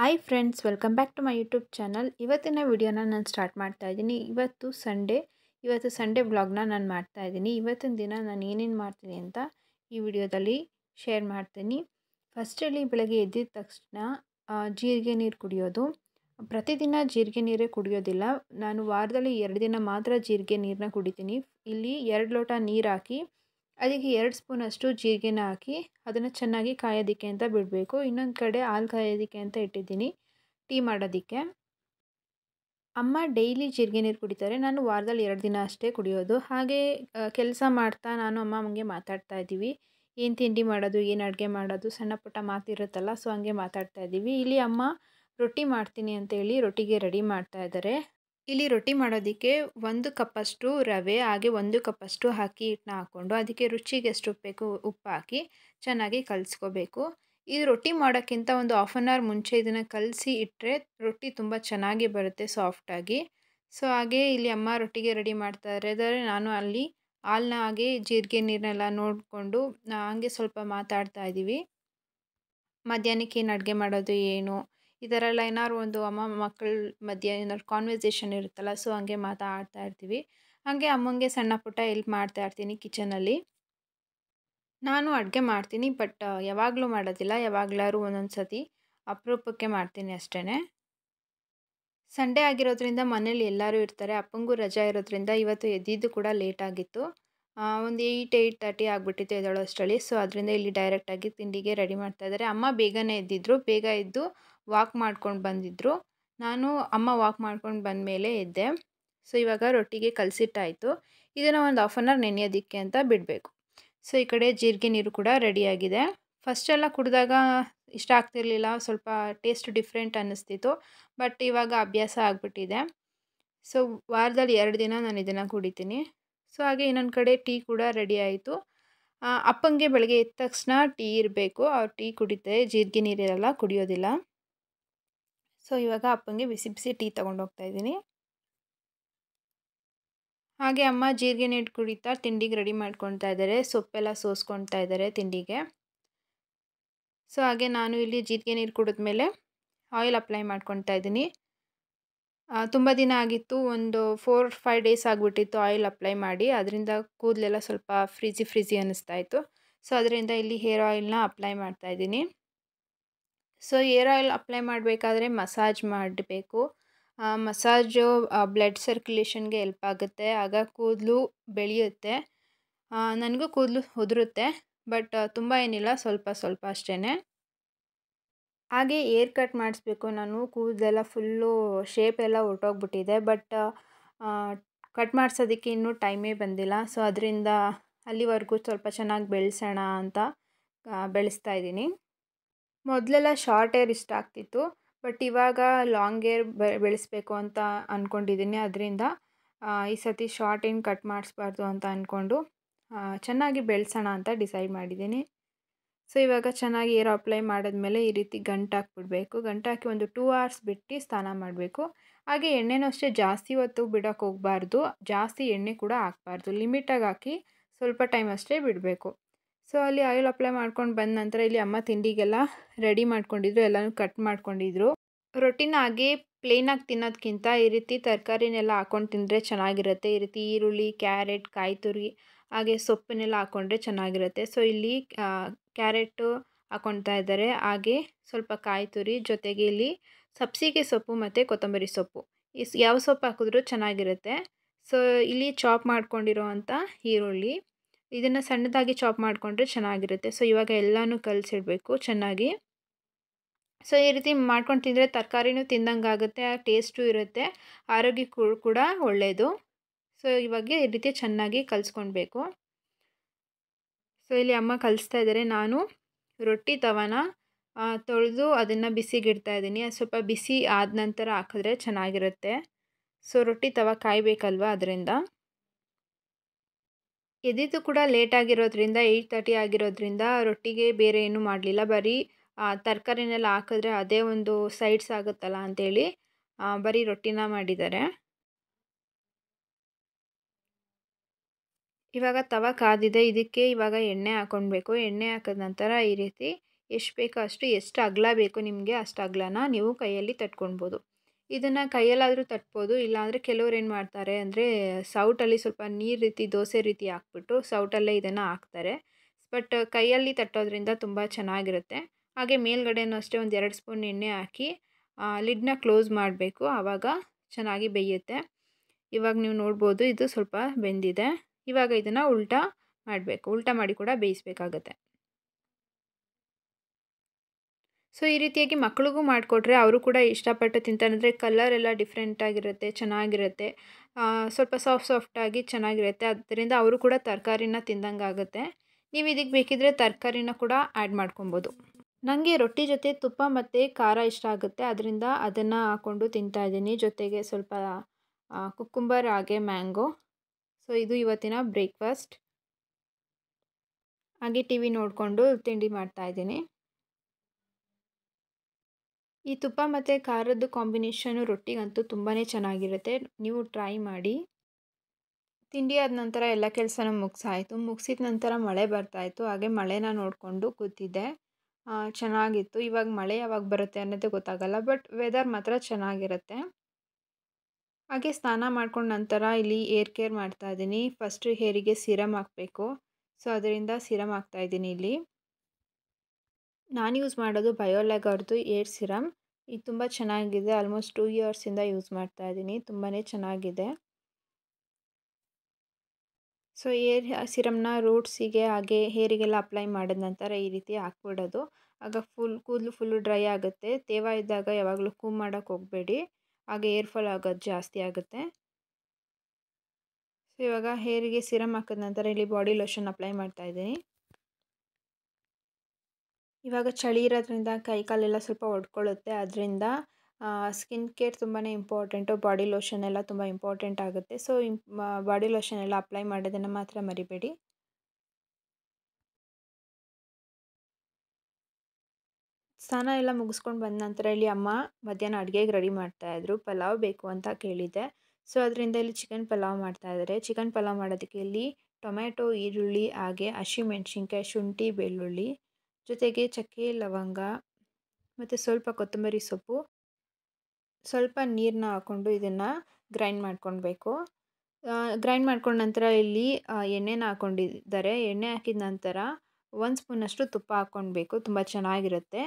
hi friends welcome back to my YouTube channel ಇವತ್ತಿನ ವಿಡಿಯೋನ ನಾನು ಸ್ಟಾರ್ಟ್ ಮಾಡ್ತಾ ಇದ್ದೀನಿ ಇವತ್ತು ಸಂಡೇ ಇವತ್ತು ಸಂಡೇ ಬ್ಲಾಗ್ನ ನಾನು ಮಾಡ್ತಾ ಇದ್ದೀನಿ ಇವತ್ತಿನ ದಿನ ನಾನು ಏನೇನು ಮಾಡ್ತೀನಿ ಅಂತ ಈ ವಿಡಿಯೋದಲ್ಲಿ ಶೇರ್ ಮಾಡ್ತೀನಿ ಫಸ್ಟಲ್ಲಿ ಬೆಳಗ್ಗೆ ಎದ್ದಿದ ತಕ್ಷಣ ಜೀರಿಗೆ ನೀರು ಕುಡಿಯೋದು ಪ್ರತಿದಿನ ಜೀರಿಗೆ ನೀರೇ ಕುಡಿಯೋದಿಲ್ಲ ನಾನು ವಾರದಲ್ಲಿ ಎರಡು ದಿನ ಮಾತ್ರ ಜೀರಿಗೆ ನೀರನ್ನ ಕುಡಿತೀನಿ ಇಲ್ಲಿ ಎರಡು ಲೋಟ ನೀರು ಹಾಕಿ ಅದಕ್ಕೆ ಎರಡು ಸ್ಪೂನಷ್ಟು ಜೀರಿಗೆನ ಹಾಕಿ ಅದನ್ನು ಚೆನ್ನಾಗಿ ಕಾಯೋದಿಕ್ಕೆ ಅಂತ ಬಿಡಬೇಕು ಇನ್ನೊಂದು ಕಡೆ ಹಾಲು ಕಾಯೋದಿಕ್ಕೆ ಅಂತ ಇಟ್ಟಿದ್ದೀನಿ ಟೀ ಮಾಡೋದಕ್ಕೆ ಅಮ್ಮ ಡೈಲಿ ಜೀರಿಗೆ ನೀರು ಕುಡಿತಾರೆ ನಾನು ವಾರದಲ್ಲಿ ಎರಡು ದಿನ ಅಷ್ಟೇ ಕುಡಿಯೋದು ಹಾಗೆ ಕೆಲಸ ಮಾಡ್ತಾ ನಾನು ಅಮ್ಮ ಹಂಗೆ ಮಾತಾಡ್ತಾ ಇದ್ದೀವಿ ಏನು ತಿಂಡಿ ಮಾಡೋದು ಏನು ಅಡುಗೆ ಮಾಡೋದು ಸಣ್ಣ ಪುಟ್ಟ ಮಾತಿರುತ್ತಲ್ಲ ಸೊ ಹಂಗೆ ಮಾತಾಡ್ತಾ ಇದ್ದೀವಿ ಇಲ್ಲಿ ಅಮ್ಮ ರೊಟ್ಟಿ ಮಾಡ್ತೀನಿ ಅಂತೇಳಿ ರೊಟ್ಟಿಗೆ ರೆಡಿ ಮಾಡ್ತಾ ಇದ್ದಾರೆ ಇಲ್ಲಿ ರೊಟ್ಟಿ ಮಾಡೋದಕ್ಕೆ ಒಂದು ಕಪ್ಪಷ್ಟು ರವೆ ಹಾಗೆ ಒಂದು ಕಪ್ಪಷ್ಟು ಹಾಕಿ ಹಿಟ್ಟನ್ನ ಹಾಕ್ಕೊಂಡು ಅದಕ್ಕೆ ರುಚಿಗೆ ಎಷ್ಟು ಉಪ್ಪು ಬೇಕು ಉಪ್ಪು ಹಾಕಿ ಚೆನ್ನಾಗಿ ಕಲಿಸ್ಕೋಬೇಕು ಈ ರೊಟ್ಟಿ ಮಾಡೋಕ್ಕಿಂತ ಒಂದು ಆಫ್ ಆನ್ ಅವರ್ ಮುಂಚೆ ಇದನ್ನು ಕಲಸಿ ಇಟ್ಟರೆ ರೊಟ್ಟಿ ತುಂಬ ಚೆನ್ನಾಗಿ ಬರುತ್ತೆ ಸಾಫ್ಟಾಗಿ ಸೊ ಹಾಗೆ ಇಲ್ಲಿ ಅಮ್ಮ ರೊಟ್ಟಿಗೆ ರೆಡಿ ಮಾಡ್ತಾ ಇದ್ದಾರೆ ನಾನು ಅಲ್ಲಿ ಹಾಲನ್ನ ಹಾಗೆ ಜೀರಿಗೆ ನೀರನ್ನೆಲ್ಲ ನೋಡಿಕೊಂಡು ಹಾಗೆ ಸ್ವಲ್ಪ ಮಾತಾಡ್ತಾ ಇದ್ದೀವಿ ಮಧ್ಯಾಹ್ನಕ್ಕೆ ಏನು ಅಡುಗೆ ಮಾಡೋದು ಏನು ಈ ಥರ ಎಲ್ಲ ಏನಾದ್ರು ಒಂದು ಅಮ್ಮ ಮಕ್ಕಳ ಮಧ್ಯೆ ಏನಾದ್ರು ಕಾನ್ವರ್ಸೇಷನ್ ಇರುತ್ತಲ್ಲ ಸೊ ಹಂಗೆ ಮಾತಾಡ್ತಾ ಇರ್ತೀವಿ ಹಾಗೆ ಅಮ್ಮಂಗೆ ಸಣ್ಣ ಪುಟ್ಟ ಹೆಲ್ಪ್ ಮಾಡ್ತಾ ಇರ್ತೀನಿ ಕಿಚನಲ್ಲಿ ನಾನು ಅಡುಗೆ ಮಾಡ್ತೀನಿ ಬಟ್ ಯಾವಾಗಲೂ ಮಾಡೋದಿಲ್ಲ ಯಾವಾಗ್ಲಾರು ಒಂದೊಂದು ಸತಿ ಅಪರೂಪಕ್ಕೆ ಮಾಡ್ತೀನಿ ಅಷ್ಟೇ ಸಂಡೇ ಆಗಿರೋದ್ರಿಂದ ಮನೇಲಿ ಎಲ್ಲರೂ ಇರ್ತಾರೆ ಅಪ್ಪಂಗೂ ರಜಾ ಇರೋದ್ರಿಂದ ಇವತ್ತು ಎದ್ದಿದ್ದು ಕೂಡ ಲೇಟ್ ಆಗಿತ್ತು ಒಂದು ಏಯ್ಟ್ ಏಯ್ಟ್ ತರ್ಟಿ ಆಗಿಬಿಟ್ಟಿತ್ತು ಎದ್ದೇಳೋ ಸೊ ಅದರಿಂದ ಇಲ್ಲಿ ಡೈರೆಕ್ಟಾಗಿ ತಿಂಡಿಗೆ ರೆಡಿ ಮಾಡ್ತಾ ಇದ್ದಾರೆ ಅಮ್ಮ ಬೇಗನೆ ಎದ್ದಿದ್ರು ಬೇಗ ಎದ್ದು ವಾಕ್ ಮಾಡ್ಕೊಂಡು ಬಂದಿದ್ದರು ನಾನು ಅಮ್ಮ ವಾಕ್ ಮಾಡ್ಕೊಂಡು ಬಂದ ಮೇಲೆ ಇದ್ದೆ ಸೊ ಇವಾಗ ರೊಟ್ಟಿಗೆ ಕಲಸಿಟ್ಟಾಯಿತು ಇದನ್ನು ಒಂದು ಆಫ್ ಆನ್ ಅವರ್ ನೆನೆಯೋದಕ್ಕೆ ಅಂತ ಬಿಡಬೇಕು ಸೊ ಈ ಕಡೆ ಜೀರಿಗೆ ನೀರು ಕೂಡ ರೆಡಿಯಾಗಿದೆ ಫಸ್ಟೆಲ್ಲ ಕುಡಿದಾಗ ಇಷ್ಟ ಆಗ್ತಿರ್ಲಿಲ್ಲ ಸ್ವಲ್ಪ ಟೇಸ್ಟ್ ಡಿಫ್ರೆಂಟ್ ಅನ್ನಿಸ್ತಿತ್ತು ಬಟ್ ಇವಾಗ ಅಭ್ಯಾಸ ಆಗಿಬಿಟ್ಟಿದೆ ಸೊ ವಾರದಲ್ಲಿ ಎರಡು ದಿನ ನಾನು ಇದನ್ನು ಕುಡಿತೀನಿ ಸೊ ಹಾಗೆ ಇನ್ನೊಂದು ಕಡೆ ಟೀ ಕೂಡ ರೆಡಿ ಆಯಿತು ಅಪ್ಪಂಗೆ ಬೆಳಗ್ಗೆ ಎದ್ದ ತಕ್ಷಣ ಟೀ ಇರಬೇಕು ಅವ್ರು ಟೀ ಕುಡಿತೆ ಜೀರಿಗೆ ನೀರಿರಲ್ಲ ಕುಡಿಯೋದಿಲ್ಲ ಸೊ ಇವಾಗ ಅಪ್ಪನಿಗೆ ಬಿಸಿ ಬಿಸಿ ಟೀ ತೊಗೊಂಡೋಗ್ತಾ ಇದ್ದೀನಿ ಹಾಗೆ ಅಮ್ಮ ಜೀರಿಗೆ ನೀರು ಕುಡಿತಾ ತಿಂಡಿಗೆ ರೆಡಿ ಮಾಡ್ಕೊಳ್ತಾ ಇದ್ದಾರೆ ಸೊಪ್ಪೆಲ್ಲ ಸೋಸ್ಕೊತಾ ಇದ್ದಾರೆ ತಿಂಡಿಗೆ ಸೊ ಹಾಗೆ ನಾನು ಇಲ್ಲಿ ಜೀರಿಗೆ ನೀರು ಕುಡಿದ್ಮೇಲೆ ಆಯಿಲ್ ಅಪ್ಲೈ ಮಾಡ್ಕೊತಾ ಇದ್ದೀನಿ ತುಂಬ ದಿನ ಆಗಿತ್ತು ಒಂದು ಫೋರ್ ಫೈವ್ ಡೇಸ್ ಆಗಿಬಿಟ್ಟಿತ್ತು ಆಯಿಲ್ ಅಪ್ಲೈ ಮಾಡಿ ಅದರಿಂದ ಕೂದಲೆಲ್ಲ ಸ್ವಲ್ಪ ಫ್ರಿಜಿ ಫ್ರಿಜಿ ಅನ್ನಿಸ್ತಾ ಇತ್ತು ಸೊ ಅದರಿಂದ ಇಲ್ಲಿ ಹೇರ್ ಆಯಿಲ್ನ ಅಪ್ಲೈ ಮಾಡ್ತಾ ಇದ್ದೀನಿ ಸೊ ಏರ್ ಆಯಿಲ್ ಅಪ್ಲೈ ಮಾಡಬೇಕಾದ್ರೆ ಮಸಾಜ್ ಮಾಡಬೇಕು ಮಸಾಜು ಬ್ಲಡ್ ಸರ್ಕ್ಯುಲೇಷನ್ಗೆ ಎಲ್ಪ್ ಆಗುತ್ತೆ ಆಗ ಕೂದಲು ಬೆಳೆಯುತ್ತೆ ನನಗೂ ಕೂದಲು ಉದುರುತ್ತೆ ಬಟ್ ತುಂಬ ಏನಿಲ್ಲ ಸ್ವಲ್ಪ ಸ್ವಲ್ಪ ಅಷ್ಟೇ ಹಾಗೆ ಏರ್ ಕಟ್ ಮಾಡಿಸ್ಬೇಕು ನಾನು ಕೂದಲೆಲ್ಲ ಫುಲ್ಲು ಶೇಪ್ ಎಲ್ಲ ಹೊರಟೋಗ್ಬಿಟ್ಟಿದೆ ಬಟ್ ಕಟ್ ಮಾಡಿಸೋದಕ್ಕೆ ಇನ್ನೂ ಟೈಮೇ ಬಂದಿಲ್ಲ ಸೊ ಅದರಿಂದ ಅಲ್ಲಿವರೆಗೂ ಸ್ವಲ್ಪ ಚೆನ್ನಾಗಿ ಬೆಳೆಸೋಣ ಅಂತ ಬೆಳೆಸ್ತಾ ಇದ್ದೀನಿ ಮೊದಲೆಲ್ಲ ಶಾರ್ಟ್ ಏರ್ ಇಷ್ಟ ಆಗ್ತಿತ್ತು ಬಟ್ ಇವಾಗ ಲಾಂಗ್ ಏರ್ ಬೆಳೆಸಬೇಕು ಅಂತ ಅಂದ್ಕೊಂಡಿದ್ದೀನಿ ಅದರಿಂದ ಈ ಸತಿ ಶಾರ್ಟ್ ಏನು ಕಟ್ ಮಾಡಿಸ್ಬಾರ್ದು ಅಂತ ಅಂದ್ಕೊಂಡು ಚೆನ್ನಾಗಿ ಬೆಳೆಸೋಣ ಅಂತ ಡಿಸೈಡ್ ಮಾಡಿದ್ದೀನಿ ಸೊ ಇವಾಗ ಚೆನ್ನಾಗಿ ಏರ್ ಅಪ್ಲೈ ಮಾಡಿದ್ಮೇಲೆ ಈ ರೀತಿ ಗಂಟು ಹಾಕ್ಬಿಡ್ಬೇಕು ಗಂಟು ಹಾಕಿ ಒಂದು ಟೂ ಅವರ್ಸ್ ಬಿಟ್ಟು ಸ್ನಾನ ಮಾಡಬೇಕು ಹಾಗೆ ಎಣ್ಣೆನೂ ಅಷ್ಟೇ ಜಾಸ್ತಿ ಹೊತ್ತು ಬಿಡೋಕ್ಕೆ ಹೋಗಬಾರ್ದು ಜಾಸ್ತಿ ಎಣ್ಣೆ ಕೂಡ ಹಾಕ್ಬಾರ್ದು ಲಿಮಿಟಾಗಿ ಹಾಕಿ ಸ್ವಲ್ಪ ಟೈಮ್ ಅಷ್ಟೇ ಬಿಡಬೇಕು ಸೊ ಅಲ್ಲಿ ಆಯಿಲ್ ಅಪ್ಲೈ ಮಾಡ್ಕೊಂಡು ಬಂದ ನಂತರ ಇಲ್ಲಿ ಅಮ್ಮ ತಿಂಡಿಗೆಲ್ಲ ರೆಡಿ ಮಾಡ್ಕೊಂಡಿದ್ರು ಎಲ್ಲನೂ ಕಟ್ ಮಾಡ್ಕೊಂಡಿದ್ರು ರೊಟ್ಟಿನ ಹಾಗೆ ಪ್ಲೇನಾಗಿ ತಿನ್ನೋದಕ್ಕಿಂತ ಈ ರೀತಿ ತರಕಾರಿನೆಲ್ಲ ಹಾಕೊಂಡು ತಿಂದರೆ ಚೆನ್ನಾಗಿರುತ್ತೆ ಈ ರೀತಿ ಈರುಳ್ಳಿ ಕ್ಯಾರೆಟ್ ಕಾಯಿ ತುರಿ ಹಾಗೆ ಸೊಪ್ಪಿನೆಲ್ಲ ಹಾಕ್ಕೊಂಡ್ರೆ ಚೆನ್ನಾಗಿರುತ್ತೆ ಸೊ ಇಲ್ಲಿ ಕ್ಯಾರೆಟು ಹಾಕೊಳ್ತಾ ಇದ್ದಾರೆ ಹಾಗೆ ಸ್ವಲ್ಪ ಕಾಯಿ ತುರಿ ಜೊತೆಗೆ ಇಲ್ಲಿ ಸಬ್ಸಿಗೆ ಸೊಪ್ಪು ಮತ್ತು ಕೊತ್ತಂಬರಿ ಸೊಪ್ಪು ಯಾವ ಸೊಪ್ಪು ಹಾಕಿದ್ರೂ ಚೆನ್ನಾಗಿರುತ್ತೆ ಸೊ ಇಲ್ಲಿ ಚಾಪ್ ಮಾಡ್ಕೊಂಡಿರೋ ಅಂಥ ಈರುಳ್ಳಿ ಇದನ್ನು ಸಣ್ಣದಾಗಿ ಚಾಪ್ ಮಾಡಿಕೊಂಡ್ರೆ ಚೆನ್ನಾಗಿರುತ್ತೆ ಸೊ ಇವಾಗ ಎಲ್ಲನೂ ಕಲಸಿಡಬೇಕು ಚೆನ್ನಾಗಿ ಸೊ ಈ ರೀತಿ ಮಾಡ್ಕೊಂಡು ತಿಂದರೆ ತರಕಾರಿನೂ ತಿಂದಂಗೆ ಆಗುತ್ತೆ ಟೇಸ್ಟು ಇರುತ್ತೆ ಆರೋಗ್ಯಕ್ಕೂ ಕೂಡ ಒಳ್ಳೆಯದು ಸೊ ಇವಾಗ ಈ ರೀತಿ ಚೆನ್ನಾಗಿ ಕಲಿಸ್ಕೊಳ್ಬೇಕು ಸೊ ಇಲ್ಲಿ ಅಮ್ಮ ಕಲಿಸ್ತಾ ಇದ್ದಾರೆ ನಾನು ರೊಟ್ಟಿ ತವನ ತೊಳೆದು ಅದನ್ನು ಬಿಸಿಗಿಡ್ತಾ ಇದ್ದೀನಿ ಅದು ಸ್ವಲ್ಪ ಬಿಸಿ ಆದ ನಂತರ ಹಾಕಿದ್ರೆ ಚೆನ್ನಾಗಿರುತ್ತೆ ಸೊ ರೊಟ್ಟಿ ತವ ಕಾಯಬೇಕಲ್ವ ಅದರಿಂದ ಎದ್ದಿದ್ದು ಕೂಡ ಲೇಟ್ ಆಗಿರೋದ್ರಿಂದ ಏಯ್ಟ್ ತರ್ಟಿ ಆಗಿರೋದ್ರಿಂದ ರೊಟ್ಟಿಗೆ ಬೇರೆ ಏನೂ ಮಾಡಲಿಲ್ಲ ಬರೀ ತರಕಾರಿನೆಲ್ಲ ಹಾಕಿದ್ರೆ ಅದೇ ಒಂದು ಸೈಡ್ಸ್ ಆಗುತ್ತಲ್ಲ ಅಂಥೇಳಿ ಬರೀ ರೊಟ್ಟಿನ ಮಾಡಿದ್ದಾರೆ ಇವಾಗ ತವ ಕಾದಿದೆ ಇದಕ್ಕೆ ಇವಾಗ ಎಣ್ಣೆ ಹಾಕೊಳ್ಬೇಕು ಎಣ್ಣೆ ಹಾಕಿದ ನಂತರ ಈ ರೀತಿ ಎಷ್ಟು ಬೇಕೋ ಅಷ್ಟು ಎಷ್ಟು ಅಗಲ ಬೇಕು ನಿಮಗೆ ಅಷ್ಟು ಅಗಲನ ನೀವು ಕೈಯಲ್ಲಿ ತಟ್ಕೊಳ್ಬೋದು ಇದನ್ನು ಕೈಯಲ್ಲಾದರೂ ತಟ್ಬೋದು ಇಲ್ಲಾಂದರೆ ಕೆಲವ್ರು ಏನು ಮಾಡ್ತಾರೆ ಅಂದರೆ ಸೌಟಲ್ಲಿ ಸ್ವಲ್ಪ ನೀರು ರೀತಿ ದೋಸೆ ರೀತಿ ಹಾಕ್ಬಿಟ್ಟು ಸೌಟಲ್ಲೇ ಇದನ್ನು ಹಾಕ್ತಾರೆ ಬಟ್ ಕೈಯಲ್ಲಿ ತಟ್ಟೋದ್ರಿಂದ ತುಂಬ ಚೆನ್ನಾಗಿರುತ್ತೆ ಹಾಗೆ ಮೇಲ್ಗಡೆನೂ ಅಷ್ಟೇ ಒಂದು ಎರಡು ಸ್ಪೂನ್ ಎಣ್ಣೆ ಹಾಕಿ ಲಿಡ್ನ ಕ್ಲೋಸ್ ಮಾಡಬೇಕು ಆವಾಗ ಚೆನ್ನಾಗಿ ಬೇಯುತ್ತೆ ಇವಾಗ ನೀವು ನೋಡ್ಬೋದು ಇದು ಸ್ವಲ್ಪ ಬೆಂದಿದೆ ಇವಾಗ ಇದನ್ನು ಉಲ್ಟಾ ಮಾಡಬೇಕು ಉಲ್ಟಾ ಮಾಡಿ ಕೂಡ ಬೇಯಿಸ್ಬೇಕಾಗತ್ತೆ ಸೊ ಈ ರೀತಿಯಾಗಿ ಮಕ್ಳಿಗೂ ಮಾಡಿಕೊಟ್ರೆ ಅವರು ಕೂಡ ಇಷ್ಟಪಟ್ಟು ತಿಂತಾರೆ ಅಂದರೆ ಕಲರ್ ಎಲ್ಲ ಡಿಫ್ರೆಂಟ್ ಆಗಿರುತ್ತೆ ಚೆನ್ನಾಗಿರುತ್ತೆ ಸ್ವಲ್ಪ ಸಾಫ್ಟ್ ಸಾಫ್ಟಾಗಿ ಚೆನ್ನಾಗಿರುತ್ತೆ ಅದರಿಂದ ಅವರು ಕೂಡ ತರಕಾರಿನ ತಿಂದಂಗೆ ಆಗುತ್ತೆ ನೀವು ಇದಕ್ಕೆ ಬೇಕಿದ್ರೆ ತರಕಾರಿನ ಕೂಡ ಆ್ಯಡ್ ಮಾಡ್ಕೊಬೋದು ನನಗೆ ರೊಟ್ಟಿ ಜೊತೆ ತುಪ್ಪ ಮತ್ತು ಖಾರ ಇಷ್ಟ ಆಗುತ್ತೆ ಅದರಿಂದ ಅದನ್ನು ಹಾಕ್ಕೊಂಡು ತಿಂತಾ ಇದ್ದೀನಿ ಜೊತೆಗೆ ಸ್ವಲ್ಪ ಕುಕ್ಕುಂಬರ್ ಹಾಗೆ ಮ್ಯಾಂಗೋ ಸೊ ಇದು ಇವತ್ತಿನ ಬ್ರೇಕ್ಫಾಸ್ಟ್ ಹಾಗೆ ಟಿ ವಿ ನೋಡಿಕೊಂಡು ತಿಂಡಿ ಮಾಡ್ತಾಯಿದ್ದೀನಿ ಈ ತುಪ್ಪ ಮತ್ತು ಖಾರದ್ದು ಕಾಂಬಿನೇಷನು ರೊಟ್ಟಿಗಂತೂ ತುಂಬಾ ಚೆನ್ನಾಗಿರುತ್ತೆ ನೀವು ಟ್ರೈ ಮಾಡಿ ತಿಂಡಿ ಆದ ನಂತರ ಎಲ್ಲ ಕೆಲಸನೂ ಮುಗಿಸಾಯಿತು ಮುಗಿಸಿದ ನಂತರ ಮಳೆ ಬರ್ತಾಯಿತ್ತು ಹಾಗೆ ಮಳೆನ ನೋಡಿಕೊಂಡು ಕೂತಿದ್ದೆ ಚೆನ್ನಾಗಿತ್ತು ಇವಾಗ ಮಳೆ ಯಾವಾಗ ಬರುತ್ತೆ ಅನ್ನೋದೇ ಗೊತ್ತಾಗಲ್ಲ ಬಟ್ ವೆದರ್ ಮಾತ್ರ ಚೆನ್ನಾಗಿರುತ್ತೆ ಹಾಗೆ ಸ್ನಾನ ಮಾಡ್ಕೊಂಡ ನಂತರ ಇಲ್ಲಿ ಏರ್ ಕೇರ್ ಮಾಡ್ತಾ ಇದ್ದೀನಿ ಫಸ್ಟು ಹೇರಿಗೆ ಸಿರಮ್ ಹಾಕಬೇಕು ಸೊ ಅದರಿಂದ ಸಿರಮ್ ಹಾಕ್ತಾಯಿದ್ದೀನಿ ಇಲ್ಲಿ ನಾನು ಯೂಸ್ ಮಾಡೋದು ಬಯೋಲಾಗ್ ಅವ್ರದ್ದು ಏರ್ ಸಿರಮ್ ಇದು ತುಂಬ ಚೆನ್ನಾಗಿದೆ ಆಲ್ಮೋಸ್ಟ್ ಟೂ ಇಯರ್ಸಿಂದ ಯೂಸ್ ಮಾಡ್ತಾ ಇದ್ದೀನಿ ತುಂಬಾ ಚೆನ್ನಾಗಿದೆ ಸೊ ಏರ್ ಸಿರಮ್ನ ರೂಟ್ಸಿಗೆ ಹಾಗೆ ಹೇರಿಗೆಲ್ಲ ಅಪ್ಲೈ ಮಾಡಿದ ನಂತರ ಈ ರೀತಿ ಹಾಕ್ಬಿಡೋದು ಆಗ ಫುಲ್ ಕೂದಲು ಫುಲ್ಲು ಡ್ರೈ ಆಗುತ್ತೆ ತೇವ ಇದ್ದಾಗ ಯಾವಾಗಲೂ ಕೂಮ್ ಮಾಡೋಕ್ಕೆ ಹೋಗಬೇಡಿ ಆಗ ಏರ್ ಫಾಲ್ ಆಗೋದು ಜಾಸ್ತಿ ಆಗುತ್ತೆ ಸೊ ಇವಾಗ ಹೇರಿಗೆ ಸಿರಮ್ ಹಾಕಿದ ನಂತರ ಇಲ್ಲಿ ಬಾಡಿ ಲೋಷನ್ ಅಪ್ಲೈ ಮಾಡ್ತಾ ಇವಾಗ ಚಳಿ ಇರೋದ್ರಿಂದ ಕೈ ಕಾಲೆಲ್ಲ ಸ್ವಲ್ಪ ಒಡ್ಕೊಳ್ಳುತ್ತೆ ಅದರಿಂದ ಸ್ಕಿನ್ ಕೇರ್ ತುಂಬಾ ಇಂಪಾರ್ಟೆಂಟು ಬಾಡಿ ಲೋಷನ್ ಎಲ್ಲ ತುಂಬ ಇಂಪಾರ್ಟೆಂಟ್ ಆಗುತ್ತೆ ಸೊ ಬಾಡಿ ಲೋಷನ್ ಎಲ್ಲ ಅಪ್ಲೈ ಮಾಡೋದನ್ನು ಮಾತ್ರ ಮರಿಬೇಡಿ ಸ್ನಾನ ಎಲ್ಲ ಮುಗಿಸ್ಕೊಂಡು ಬಂದ ನಂತರ ಇಲ್ಲಿ ಅಮ್ಮ ಮಧ್ಯಾಹ್ನ ಅಡುಗೆಗೆ ರೆಡಿ ಮಾಡ್ತಾಯಿದ್ರು ಪಲಾವ್ ಬೇಕು ಅಂತ ಕೇಳಿದೆ ಸೊ ಅದರಿಂದ ಇಲ್ಲಿ ಚಿಕನ್ ಪಲಾವ್ ಮಾಡ್ತಾಯಿದ್ದಾರೆ ಚಿಕನ್ ಪಲಾವ್ ಮಾಡೋದಕ್ಕೆ ಇಲ್ಲಿ ಟೊಮೆಟೊ ಈರುಳ್ಳಿ ಹಾಗೆ ಹಸಿಮೆಣ್ಸಿನ್ಕಾಯಿ ಶುಂಠಿ ಬೆಳ್ಳುಳ್ಳಿ ಜೊತೆಗೆ ಚಕ್ಕೆ ಲವಂಗ ಮತ್ತು ಸ್ವಲ್ಪ ಕೊತ್ತಂಬರಿ ಸೊಪ್ಪು ಸ್ವಲ್ಪ ನೀರನ್ನ ಹಾಕ್ಕೊಂಡು ಇದನ್ನು ಗ್ರೈಂಡ್ ಮಾಡ್ಕೊಳ್ಬೇಕು ಗ್ರೈಂಡ್ ಮಾಡ್ಕೊಂಡ ನಂತರ ಇಲ್ಲಿ ಎಣ್ಣೆನ ಹಾಕ್ಕೊಂಡಿದ್ದಾರೆ ಎಣ್ಣೆ ಹಾಕಿದ ನಂತರ ಒಂದು ಸ್ಪೂನಷ್ಟು ತುಪ್ಪ ಹಾಕ್ಕೊಳ್ಬೇಕು ತುಂಬ ಚೆನ್ನಾಗಿರುತ್ತೆ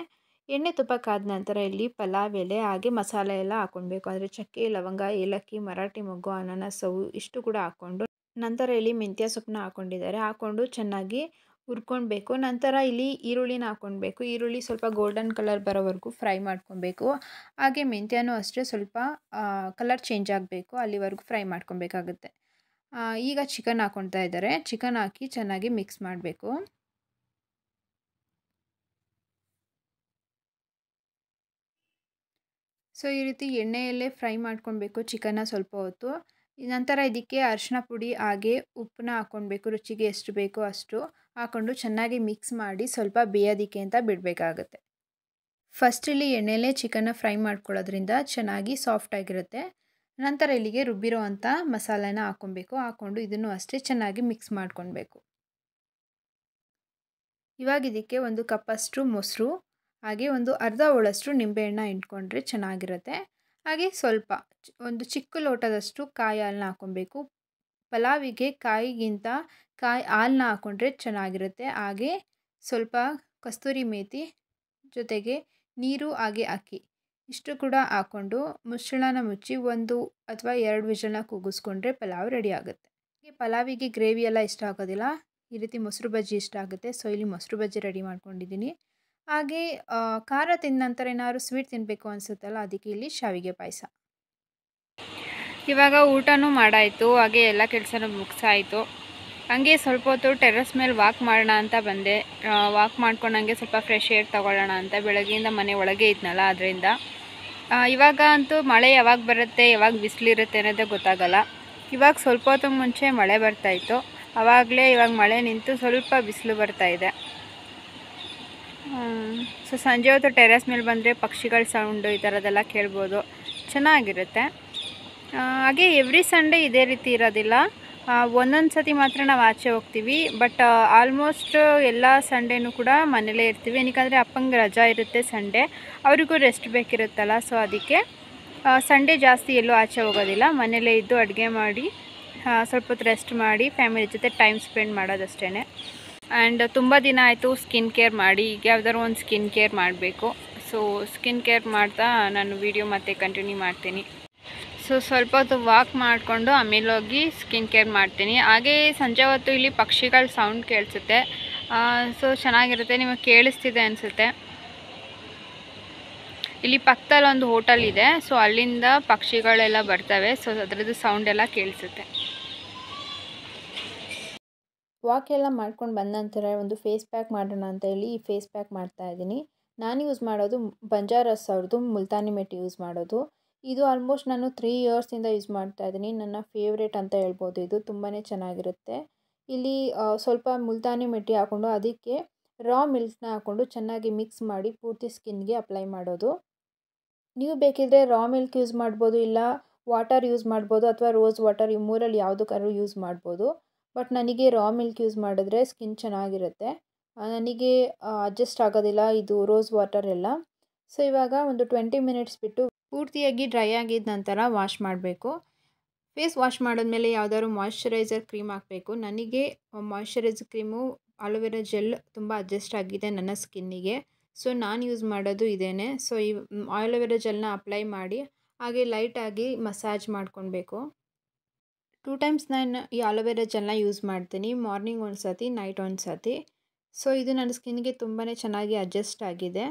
ಎಣ್ಣೆ ತುಪ್ಪಕ್ಕಾದ ನಂತರ ಇಲ್ಲಿ ಪಲಾವ್ ಎಲೆ ಹಾಗೆ ಮಸಾಲೆ ಎಲ್ಲ ಹಾಕ್ಕೊಳ್ಬೇಕು ಅಂದರೆ ಚಕ್ಕೆ ಲವಂಗ ಏಲಕ್ಕಿ ಮರಾಠಿ ಮೊಗ್ಗು ಅನಾನಸವು ಇಷ್ಟು ಕೂಡ ಹಾಕ್ಕೊಂಡು ನಂತರ ಇಲ್ಲಿ ಮೆಂತ್ಯ ಸೊಪ್ಪನ್ನ ಹಾಕ್ಕೊಂಡಿದ್ದಾರೆ ಹಾಕ್ಕೊಂಡು ಚೆನ್ನಾಗಿ ಹುರ್ಕೊಳ್ಬೇಕು ನಂತರ ಇಲ್ಲಿ ಈರುಳ್ಳಿನ ಹಾಕ್ಕೊಳ್ಬೇಕು ಈರುಳ್ಳಿ ಸ್ವಲ್ಪ ಗೋಲ್ಡನ್ ಕಲರ್ ಬರೋವರೆಗೂ ಫ್ರೈ ಮಾಡ್ಕೊಬೇಕು ಹಾಗೆ ಮೆಂತ್ಯನೂ ಅಷ್ಟೇ ಸ್ವಲ್ಪ ಕಲರ್ ಚೇಂಜ್ ಆಗಬೇಕು ಅಲ್ಲಿವರೆಗೂ ಫ್ರೈ ಮಾಡ್ಕೊಬೇಕಾಗುತ್ತೆ ಈಗ ಚಿಕನ್ ಹಾಕ್ಕೊಳ್ತಾ ಇದ್ದಾರೆ ಚಿಕನ್ ಹಾಕಿ ಚೆನ್ನಾಗಿ ಮಿಕ್ಸ್ ಮಾಡಬೇಕು ಸೊ ಈ ರೀತಿ ಎಣ್ಣೆಯಲ್ಲೇ ಫ್ರೈ ಮಾಡ್ಕೊಳ್ಬೇಕು ಚಿಕನ್ನ ಸ್ವಲ್ಪ ಹೊತ್ತು ನಂತರ ಇದಕ್ಕೆ ಅರಿಶಿನ ಪುಡಿ ಹಾಗೆ ಉಪ್ಪನ್ನ ಹಾಕ್ಕೊಳ್ಬೇಕು ರುಚಿಗೆ ಎಷ್ಟು ಬೇಕೋ ಅಷ್ಟು ಹಾಕ್ಕೊಂಡು ಚೆನ್ನಾಗಿ ಮಿಕ್ಸ್ ಮಾಡಿ ಸ್ವಲ್ಪ ಬೇಯೋದಿಕ್ಕೆ ಅಂತ ಬಿಡಬೇಕಾಗತ್ತೆ ಫಸ್ಟ್ ಇಲ್ಲಿ ಎಣ್ಣೆಲೇ ಚಿಕನ್ನ ಫ್ರೈ ಮಾಡ್ಕೊಳ್ಳೋದ್ರಿಂದ ಚೆನ್ನಾಗಿ ಸಾಫ್ಟ್ ಆಗಿರುತ್ತೆ ನಂತರ ಇಲ್ಲಿಗೆ ರುಬ್ಬಿರೋ ಅಂಥ ಮಸಾಲೆನ ಹಾಕ್ಕೊಬೇಕು ಹಾಕ್ಕೊಂಡು ಇದನ್ನು ಅಷ್ಟೇ ಚೆನ್ನಾಗಿ ಮಿಕ್ಸ್ ಮಾಡ್ಕೊಳ್ಬೇಕು ಇವಾಗ ಇದಕ್ಕೆ ಒಂದು ಕಪ್ಪಷ್ಟು ಮೊಸರು ಹಾಗೆ ಒಂದು ಅರ್ಧ ಹೋಳಷ್ಟು ನಿಂಬೆಹಣ್ಣು ಇಟ್ಕೊಂಡ್ರೆ ಚೆನ್ನಾಗಿರುತ್ತೆ ಹಾಗೆ ಸ್ವಲ್ಪ ಒಂದು ಚಿಕ್ಕ ಲೋಟದಷ್ಟು ಕಾಯಿ ಹಾಲನ್ನ ಹಾಕೊಬೇಕು ಪಲಾವಿಗೆ ಕಾಯಿಗಿಂತ ಕಾಯಿ ಹಾಲನ್ನ ಹಾಕ್ಕೊಂಡ್ರೆ ಚೆನ್ನಾಗಿರುತ್ತೆ ಹಾಗೆ ಸ್ವಲ್ಪ ಕಸ್ತೂರಿ ಮೇತಿ ಜೊತೆಗೆ ನೀರು ಹಾಗೆ ಅಕ್ಕಿ ಇಷ್ಟು ಕೂಡ ಹಾಕ್ಕೊಂಡು ಮುಚ್ಚಳನ ಮುಚ್ಚಿ ಒಂದು ಅಥವಾ ಎರಡು ವಿಷಲನ್ನ ಕೂಗಿಸ್ಕೊಂಡ್ರೆ ಪಲಾವ್ ರೆಡಿ ಆಗುತ್ತೆ ಪಲಾವಿಗೆ ಗ್ರೇವಿ ಎಲ್ಲ ಇಷ್ಟ ಆಗೋದಿಲ್ಲ ಈ ರೀತಿ ಮೊಸರು ಬಜ್ಜಿ ಇಷ್ಟ ಆಗುತ್ತೆ ಸೊ ಇಲ್ಲಿ ಮೊಸರು ಬಜ್ಜಿ ರೆಡಿ ಮಾಡ್ಕೊಂಡಿದ್ದೀನಿ ಹಾಗೆ ಖಾರ ತಿಂದ ನಂತರ ಏನಾದ್ರು ಸ್ವೀಟ್ ತಿನ್ನಬೇಕು ಅನಿಸುತ್ತಲ್ಲ ಅದಕ್ಕೆ ಇಲ್ಲಿ ಶಾವಿಗೆ ಪಾಯಸ ಇವಾಗ ಊಟನೂ ಮಾಡಾಯಿತು ಹಾಗೆ ಎಲ್ಲ ಕೆಲಸನೂ ಮುಗಿಸಾಯಿತು ಹಂಗೆ ಸ್ವಲ್ಪ ಹೊತ್ತು ಟೆರಸ್ ಮೇಲೆ ವಾಕ್ ಮಾಡೋಣ ಅಂತ ಬಂದೆ ವಾಕ್ ಮಾಡ್ಕೊಂಡು ಹಂಗೆ ಸ್ವಲ್ಪ ಫ್ರೆಶ್ ಏರ್ ತಗೊಳ್ಳೋಣ ಅಂತ ಬೆಳಗ್ಗೆಯಿಂದ ಮನೆ ಒಳಗೆ ಇದ್ನಲ್ಲ ಅದರಿಂದ ಇವಾಗ ಅಂತೂ ಮಳೆ ಯಾವಾಗ ಬರುತ್ತೆ ಯಾವಾಗ ಬಿಸಿಲಿರುತ್ತೆ ಅನ್ನೋದೇ ಗೊತ್ತಾಗಲ್ಲ ಇವಾಗ ಸ್ವಲ್ಪ ಹೊತ್ತು ಮುಂಚೆ ಮಳೆ ಬರ್ತಾಯಿತ್ತು ಆವಾಗಲೇ ಇವಾಗ ಮಳೆ ನಿಂತು ಸ್ವಲ್ಪ ಬಿಸಿಲು ಬರ್ತಾಯಿದೆ ಸೊ ಸಂಜೆ ಹೊತ್ತು ಟೆರೆಸ್ ಮೇಲೆ ಬಂದರೆ ಪಕ್ಷಿಗಳ ಸೌಂಡು ಈ ಥರದ್ದೆಲ್ಲ ಕೇಳ್ಬೋದು ಚೆನ್ನಾಗಿರುತ್ತೆ ಹಾಗೆ ಎವ್ರಿ ಸಂಡೇ ಇದೇ ರೀತಿ ಇರೋದಿಲ್ಲ ಒಂದೊಂದು ಸತಿ ಮಾತ್ರ ನಾವು ಆಚೆ ಹೋಗ್ತೀವಿ ಬಟ್ ಆಲ್ಮೋಸ್ಟ್ ಎಲ್ಲ ಸಂಡೇನೂ ಕೂಡ ಮನೇಲೇ ಇರ್ತೀವಿ ಏನಕ್ಕೆ ಅಪ್ಪಂಗೆ ರಜಾ ಇರುತ್ತೆ ಸಂಡೇ ಅವರಿಗೂ ರೆಸ್ಟ್ ಬೇಕಿರುತ್ತಲ್ಲ ಸೊ ಅದಕ್ಕೆ ಸಂಡೇ ಜಾಸ್ತಿ ಎಲ್ಲೂ ಆಚೆ ಹೋಗೋದಿಲ್ಲ ಮನೇಲೇ ಇದ್ದು ಅಡುಗೆ ಮಾಡಿ ಸ್ವಲ್ಪ ಹೊತ್ತು ರೆಸ್ಟ್ ಮಾಡಿ ಫ್ಯಾಮಿಲಿ ಜೊತೆ ಟೈಮ್ ಸ್ಪೆಂಡ್ ಮಾಡೋದಷ್ಟೇ ಆ್ಯಂಡ್ ತುಂಬ ದಿನ ಆಯಿತು ಸ್ಕಿನ್ ಕೇರ್ ಮಾಡಿ ಈಗ ಯಾವ್ದಾದ್ರು ಒಂದು ಸ್ಕಿನ್ ಕೇರ್ ಮಾಡಬೇಕು ಸೊ ಸ್ಕಿನ್ ಕೇರ್ ಮಾಡ್ತಾ ನಾನು ವೀಡಿಯೋ ಮತ್ತೆ ಕಂಟಿನ್ಯೂ ಮಾಡ್ತೀನಿ ಸೊ ಸ್ವಲ್ಪ ಹೊತ್ತು ವಾಕ್ ಮಾಡಿಕೊಂಡು ಆಮೇಲೆ ಹೋಗಿ ಸ್ಕಿನ್ ಕೇರ್ ಮಾಡ್ತೀನಿ ಹಾಗೇ ಸಂಜೆ ಹೊತ್ತು ಇಲ್ಲಿ ಪಕ್ಷಿಗಳ ಸೌಂಡ್ ಕೇಳಿಸುತ್ತೆ ಸೊ ಚೆನ್ನಾಗಿರುತ್ತೆ ನಿಮಗೆ ಕೇಳಿಸ್ತಿದೆ ಅನಿಸುತ್ತೆ ಇಲ್ಲಿ ಪಕ್ಕದಲ್ಲಿ ಒಂದು ಹೋಟೆಲ್ ಇದೆ ಸೊ ಅಲ್ಲಿಂದ ಪಕ್ಷಿಗಳೆಲ್ಲ ಬರ್ತವೆ ಸೊ ಅದರದ್ದು ಸೌಂಡ್ ಎಲ್ಲ ಕೇಳಿಸುತ್ತೆ ವಾಕ್ ಎಲ್ಲ ಮಾಡ್ಕೊಂಡು ಬಂದ ನಂತರ ಒಂದು ಫೇಸ್ ಪ್ಯಾಕ್ ಮಾಡೋಣ ಅಂತ ಹೇಳಿ ಈ ಫೇಸ್ ಪ್ಯಾಕ್ ಮಾಡ್ತಾ ಇದ್ದೀನಿ ನಾನು ಯೂಸ್ ಮಾಡೋದು ಬಂಜಾರಸ್ ಅವ್ರದ್ದು ಮುಲ್ತಾನಿ ಮೆಟ್ ಯೂಸ್ ಮಾಡೋದು ಇದು ಆಲ್ಮೋಸ್ಟ್ ನಾನು ತ್ರೀ ಇಯರ್ಸಿಂದ ಯೂಸ್ ಮಾಡ್ತಾ ಇದ್ದೀನಿ ನನ್ನ ಫೇವ್ರೇಟ್ ಅಂತ ಹೇಳ್ಬೋದು ಇದು ತುಂಬಾ ಚೆನ್ನಾಗಿರುತ್ತೆ ಇಲ್ಲಿ ಸ್ವಲ್ಪ ಮುಲ್ತಾನಿ ಮೆಟ್ಟಿ ಹಾಕ್ಕೊಂಡು ಅದಕ್ಕೆ ರಾ ಮಿಲ್ಕ್ನ ಹಾಕ್ಕೊಂಡು ಚೆನ್ನಾಗಿ ಮಿಕ್ಸ್ ಮಾಡಿ ಪೂರ್ತಿ ಸ್ಕಿನ್ಗೆ ಅಪ್ಲೈ ಮಾಡೋದು ನೀವು ಬೇಕಿದ್ರೆ ರಾ ಮಿಲ್ಕ್ ಯೂಸ್ ಮಾಡ್ಬೋದು ಇಲ್ಲ ವಾಟರ್ ಯೂಸ್ ಮಾಡ್ಬೋದು ಅಥವಾ ರೋಸ್ ವಾಟರ್ ಈ ಮೂರಲ್ಲಿ ಯಾವುದಕ್ಕಾದ್ರೂ ಯೂಸ್ ಮಾಡ್ಬೋದು ಬಟ್ ನನಗೆ ರಾ ಮಿಲ್ಕ್ ಯೂಸ್ ಮಾಡಿದ್ರೆ ಸ್ಕಿನ್ ಚೆನ್ನಾಗಿರುತ್ತೆ ನನಗೆ ಅಡ್ಜಸ್ಟ್ ಆಗೋದಿಲ್ಲ ಇದು ರೋಸ್ ವಾಟರ್ ಎಲ್ಲ ಸೊ ಇವಾಗ ಒಂದು ಟ್ವೆಂಟಿ ಮಿನಿಟ್ಸ್ ಬಿಟ್ಟು ಪೂರ್ತಿಯಾಗಿ ಡ್ರೈ ಆಗಿದ ನಂತರ ವಾಶ್ ಮಾಡಬೇಕು ಫೇಸ್ ವಾಶ್ ಮಾಡಿದ್ಮೇಲೆ ಯಾವುದಾದ್ರು ಮಾಯಶ್ಚರೈಸರ್ ಕ್ರೀಮ್ ಹಾಕಬೇಕು ನನಗೆ ಮಾಯಶ್ಚರೈಸರ್ ಕ್ರೀಮು ಆಲೋವೆರಾ ಜೆಲ್ ತುಂಬ ಅಡ್ಜಸ್ಟ್ ಆಗಿದೆ ನನ್ನ ಸ್ಕಿನ್ನಿಗೆ ಸೊ ನಾನು ಯೂಸ್ ಮಾಡೋದು ಇದೇನೆ ಸೊ ಈ ಆಲೋವೆರಾ ಜೆಲ್ನ ಅಪ್ಲೈ ಮಾಡಿ ಹಾಗೆ ಲೈಟಾಗಿ ಮಸಾಜ್ ಮಾಡ್ಕೊಳ್ಬೇಕು ಟೂ ಟೈಮ್ಸ್ ನಾನು ಈ ಆಲೋವೆರಾ ಜೆಲ್ನ ಯೂಸ್ ಮಾಡ್ತೀನಿ ಮಾರ್ನಿಂಗ್ ಒಂದು ಸತಿ ನೈಟ್ ಒಂದು ಸತಿ ಸೊ ಇದು ನನ್ನ ಸ್ಕಿನ್ಗೆ ತುಂಬಾ ಚೆನ್ನಾಗಿ ಅಡ್ಜಸ್ಟ್ ಆಗಿದೆ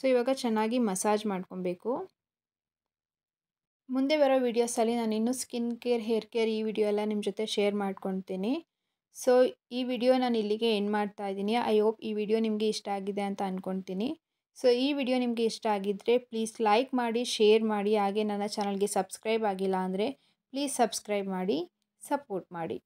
ಸೊ ಇವಾಗ ಚೆನ್ನಾಗಿ ಮಸಾಜ್ ಮಾಡ್ಕೊಬೇಕು ಮುಂದೆ ಬರೋ ವೀಡಿಯೋಸಲ್ಲಿ ನಾನು ಇನ್ನೂ ಸ್ಕಿನ್ ಕೇರ್ ಹೇರ್ ಕೇರ್ ಈ ವಿಡಿಯೋ ಎಲ್ಲ ನಿಮ್ಮ ಜೊತೆ ಶೇರ್ ಮಾಡ್ಕೊತೀನಿ ಸೊ ಈ ವಿಡಿಯೋ ನಾನು ಇಲ್ಲಿಗೆ ಎಂಡ್ ಮಾಡ್ತಾ ಇದ್ದೀನಿ ಐ ಹೋಪ್ ಈ ವಿಡಿಯೋ ನಿಮಗೆ ಇಷ್ಟ ಆಗಿದೆ ಅಂತ ಅಂದ್ಕೊತೀನಿ ಸೊ ಈ ವಿಡಿಯೋ ನಿಮಗೆ ಇಷ್ಟ ಆಗಿದ್ದರೆ ಪ್ಲೀಸ್ ಲೈಕ್ ಮಾಡಿ ಶೇರ್ ಮಾಡಿ ಹಾಗೆ ನನ್ನ ಚಾನಲ್ಗೆ ಸಬ್ಸ್ಕ್ರೈಬ್ ಆಗಿಲ್ಲ ಅಂದರೆ ಪ್ಲೀಸ್ ಸಬ್ಸ್ಕ್ರೈಬ್ ಮಾಡಿ ಸಪೋರ್ಟ್ ಮಾಡಿ